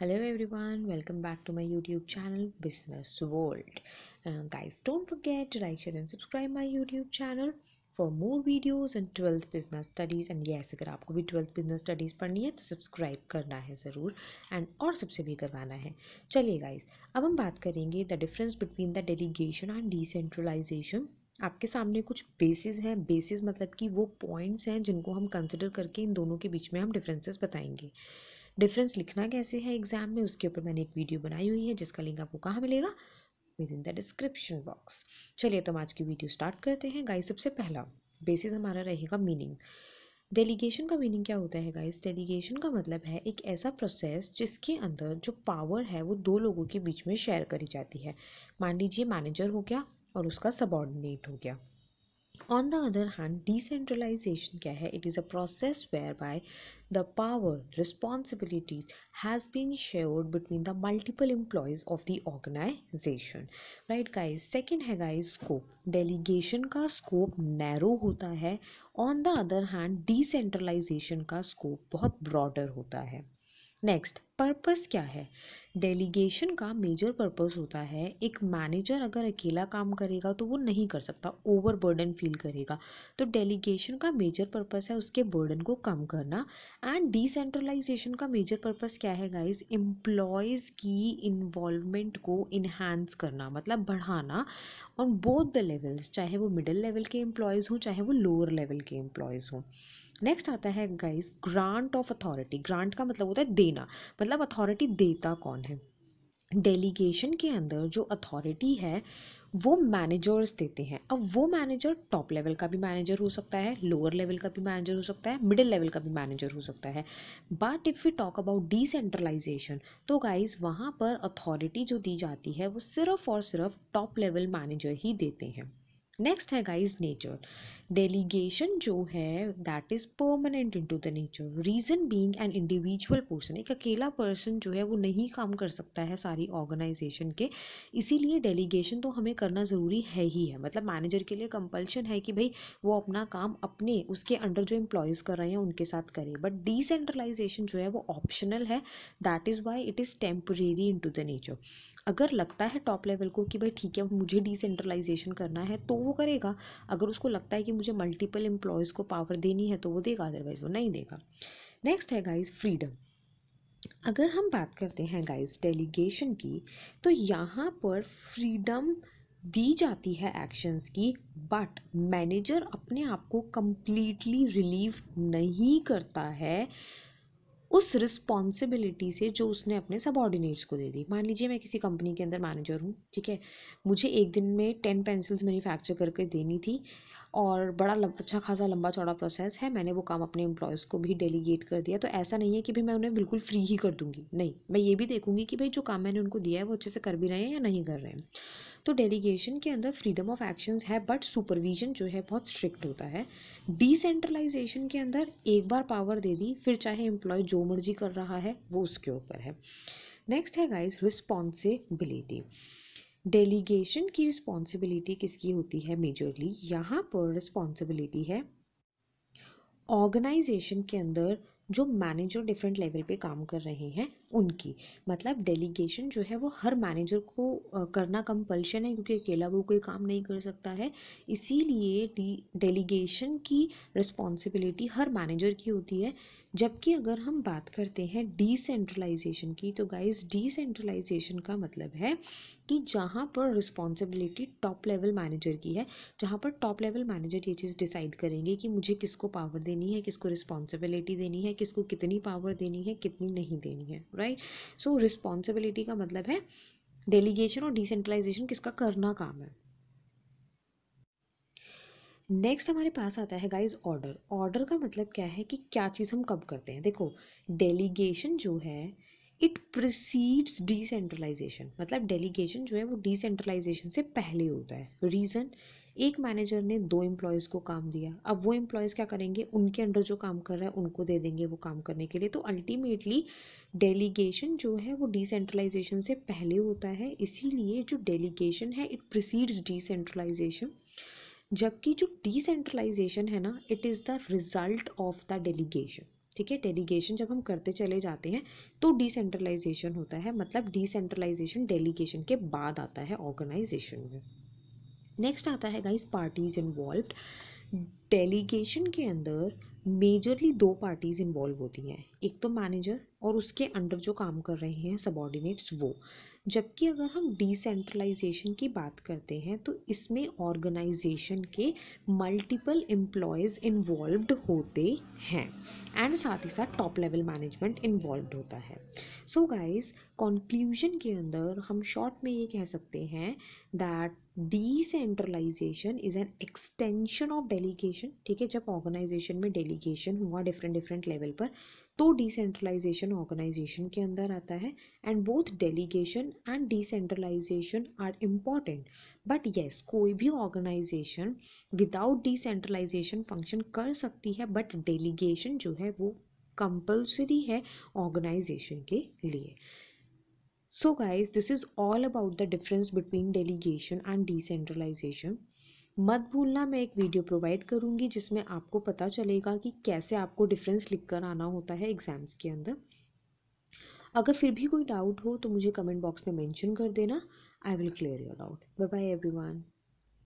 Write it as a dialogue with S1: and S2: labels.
S1: hello everyone welcome back to my youtube channel business world uh, guys don't forget like share and subscribe subscribe YouTube channel for more videos and twelfth business studies and yes अगर आपको भी twelfth business studies पढ़नी है तो subscribe करना है ज़रूर and और सबसे भी करवाना है चलिए गाइज अब हम बात करेंगे the difference between the delegation and decentralisation आपके सामने कुछ बेसिस हैं बेसिस मतलब कि वो पॉइंट्स हैं जिनको हम कंसिडर करके इन दोनों के बीच में हम डिफरेंसेस बताएंगे डिफरेंस लिखना कैसे है एग्जाम में उसके ऊपर मैंने एक वीडियो बनाई हुई है जिसका लिंक आपको कहाँ मिलेगा within the description box चलिए तो हम आज की वीडियो स्टार्ट करते हैं गाइस सबसे पहला बेसिस हमारा रहेगा मीनिंग डेलीगेशन का मीनिंग क्या होता है गाइस डेलीगेशन का मतलब है एक ऐसा प्रोसेस जिसके अंदर जो पावर है वो दो लोगों के बीच में शेयर करी जाती है मान लीजिए मैनेजर हो गया और उसका सबॉर्डिनेट हो गया on the other hand decentralisation क्या है it is a process whereby the power responsibilities has been shared between the multiple employees of the organisation right guys second है गाइज स्कोप डेलीगेशन का scope narrow होता है on the other hand decentralisation का scope बहुत broader होता है next purpose क्या है डेलीगेशन का मेजर पर्पस होता है एक मैनेजर अगर अकेला काम करेगा तो वो नहीं कर सकता ओवर बर्डन फील करेगा तो डेलीगेशन का मेजर पर्पस है उसके बर्डन को कम करना एंड डिसेंट्रलाइजेशन का मेजर पर्पस क्या है गाइज एम्प्लॉयज़ की इन्वॉल्वमेंट को इन्हांस करना मतलब बढ़ाना ऑन बोथ द लेवल्स चाहे वो मिडिल लेवल के एम्प्लॉयज़ हों चाहे वो लोअर लेवल के एम्प्लॉयज़ हों नेक्स्ट आता है guys grant of authority grant का मतलब होता है देना मतलब अथॉरिटी देता कौन है डेलीगेशन के अंदर जो अथॉरिटी है वो मैनेजर्स देते हैं अब वो मैनेजर टॉप लेवल का भी मैनेजर हो सकता है लोअर लेवल का भी मैनेजर हो सकता है मिडिल लेवल का भी मैनेजर हो सकता है but if you talk about decentralisation तो गाइज वहाँ पर अथॉरिटी जो दी जाती है वो सिर्फ और सिर्फ टॉप लेवल मैनेजर ही देते हैं नेक्स्ट है गाइस नेचर डेलीगेशन जो है that is permanent into the nature reason being an individual person एक अकेला पर्सन जो है वो नहीं काम कर सकता है सारी ऑर्गेनाइजेशन के इसीलिए डेलीगेशन तो हमें करना ज़रूरी है ही है मतलब मैनेजर के लिए कंपल्शन है कि भाई वो अपना काम अपने उसके अंडर जो एम्प्लॉयज़ कर रहे हैं उनके साथ करे बट डिसेंट्रलाइजेशन जो है वो ऑप्शनल है that is why it is temporary in the nature अगर लगता है टॉप लेवल को कि भाई ठीक है मुझे डिसेंट्रलाइजेशन करना है तो वो करेगा अगर उसको लगता है कि मुझे मल्टीपल एम्प्लॉयज़ को पावर देनी है तो वो देगा अदरवाइज़ वो नहीं देगा नेक्स्ट है गाइज फ्रीडम अगर हम बात करते हैं गाइज डेलीगेशन की तो यहाँ पर फ्रीडम दी जाती है एक्शंस की बट मैनेजर अपने आप को कम्प्लीटली रिलीव नहीं करता है उस रिस्पॉन्सिबिलिटी से जो उसने अपने सबॉर्डिनेट्स को दे दी मान लीजिए मैं किसी कंपनी के अंदर मैनेजर हूँ ठीक है मुझे एक दिन में टेन पेंसिल्स मैन्युफैक्चर करके देनी थी और बड़ा अच्छा खासा लंबा चौड़ा प्रोसेस है मैंने वो काम अपने एम्प्लॉयज़ को भी डेलीगेट कर दिया तो ऐसा नहीं है कि भाई मैं उन्हें बिल्कुल फ्री ही कर दूँगी नहीं मैं ये भी देखूँगी कि भाई जो काम मैंने उनको दिया है वो अच्छे से कर भी रहे हैं या नहीं कर रहे हैं तो डेलीगेशन के अंदर फ्रीडम ऑफ एक्शंस है बट सुपरविजन जो है बहुत स्ट्रिक्ट होता है डिसेंट्रलाइजेशन के अंदर एक बार पावर दे दी फिर चाहे एम्प्लॉय जो मर्जी कर रहा है वो उसके ऊपर है नेक्स्ट है गाइज रिस्पॉन्सिबिलिटी डेलीगेशन की रिस्पॉन्सिबिलिटी किसकी होती है मेजरली यहाँ पर रिस्पॉन्सिबिलिटी है ऑर्गेनाइजेशन के अंदर जो मैनेजर डिफरेंट लेवल पे काम कर रहे हैं उनकी मतलब डेलीगेशन जो है वो हर मैनेजर को करना कंपल्शन है क्योंकि अकेला वो कोई काम नहीं कर सकता है इसीलिए डेलीगेशन की रिस्पॉन्सिबिलिटी हर मैनेजर की होती है जबकि अगर हम बात करते हैं डिसेंट्रलाइजेशन की तो गाइज डिसेंट्रलाइजेशन का मतलब है कि जहाँ पर रिस्पॉन्सिबिलिटी टॉप लेवल मैनेजर की है जहाँ पर टॉप लेवल मैनेजर ये चीज़ डिसाइड करेंगे कि मुझे किसको पावर देनी है किसको रिस्पॉन्सिबिलिटी देनी है किसको कितनी पावर देनी है कितनी नहीं देनी है राइट सो रिस्पॉन्सिबिलिटी का मतलब है डेलीगेशन और डिसेंट्रलाइजेशन किसका करना काम है नेक्स्ट हमारे पास आता है गाइज ऑर्डर ऑर्डर का मतलब क्या है कि क्या चीज़ हम कब करते हैं देखो डेलीगेशन जो है इट प्रसीड्स डिसेंट्रलाइजेशन मतलब डेलीगेशन जो है वो डिसेंट्रलाइजेशन से पहले होता है रीज़न एक मैनेजर ने दो एम्प्लॉयज़ को काम दिया अब वो एम्प्लॉयज़ क्या करेंगे उनके अंडर जो काम कर रहा है उनको दे देंगे वो काम करने के लिए तो अल्टीमेटली डेलीगेशन जो है वो डिसेंट्रलाइजेशन से पहले होता है इसीलिए जो डेलीगेशन है इट प्रसीड्स डिसेंट्रलाइजेशन जबकि जो डिसेंट्रलाइजेशन है ना it is the result of the delegation ठीक है डेलीगेशन जब हम करते चले जाते हैं तो डिसेंट्रलाइजेशन होता है मतलब डिसेंट्रलाइजेशन डेलीगेशन के बाद आता है ऑर्गेनाइजेशन में नेक्स्ट आता है गाइस पार्टीज इन्वॉल्व डेलीगेशन के अंदर मेजरली दो पार्टीज़ इन्वॉल्व होती हैं एक तो मैनेजर और उसके अंडर जो काम कर रहे हैं सबॉर्डिनेट्स वो जबकि अगर हम डिसेंट्रलाइजेशन की बात करते हैं तो इसमें ऑर्गेनाइजेशन के मल्टीपल एम्प्लॉयज़ इन्वॉल्व होते हैं एंड साथ ही साथ टॉप लेवल मैनेजमेंट इन्वॉल्व होता है सो गाइस कंक्लूजन के अंदर हम शॉर्ट में ये कह सकते हैं that decentralisation is an extension of delegation ठीक है जब ऑर्गेनाइजेशन में डेलीगेशन हुआ डिफरेंट डिफरेंट लेवल पर तो डिसेंट्रलाइजेशन ऑर्गेनाइजेशन के अंदर आता है and both delegation and decentralisation are important but yes कोई भी ऑर्गेनाइजेशन विदाउट डिसेंट्रलाइजेशन फंक्शन कर सकती है बट डेलीगेशन जो है वो कंपल्सरी है ऑर्गेनाइजेशन के लिए so guys this is all about the difference between delegation and decentralisation मत भूलना मैं एक वीडियो प्रोवाइड करूँगी जिसमें आपको पता चलेगा कि कैसे आपको डिफरेंस लिख कर आना होता है एग्ज़ाम्स के अंदर अगर फिर भी कोई डाउट हो तो मुझे कमेंट बॉक्स में मेंशन कर देना I will clear your doubt bye bye everyone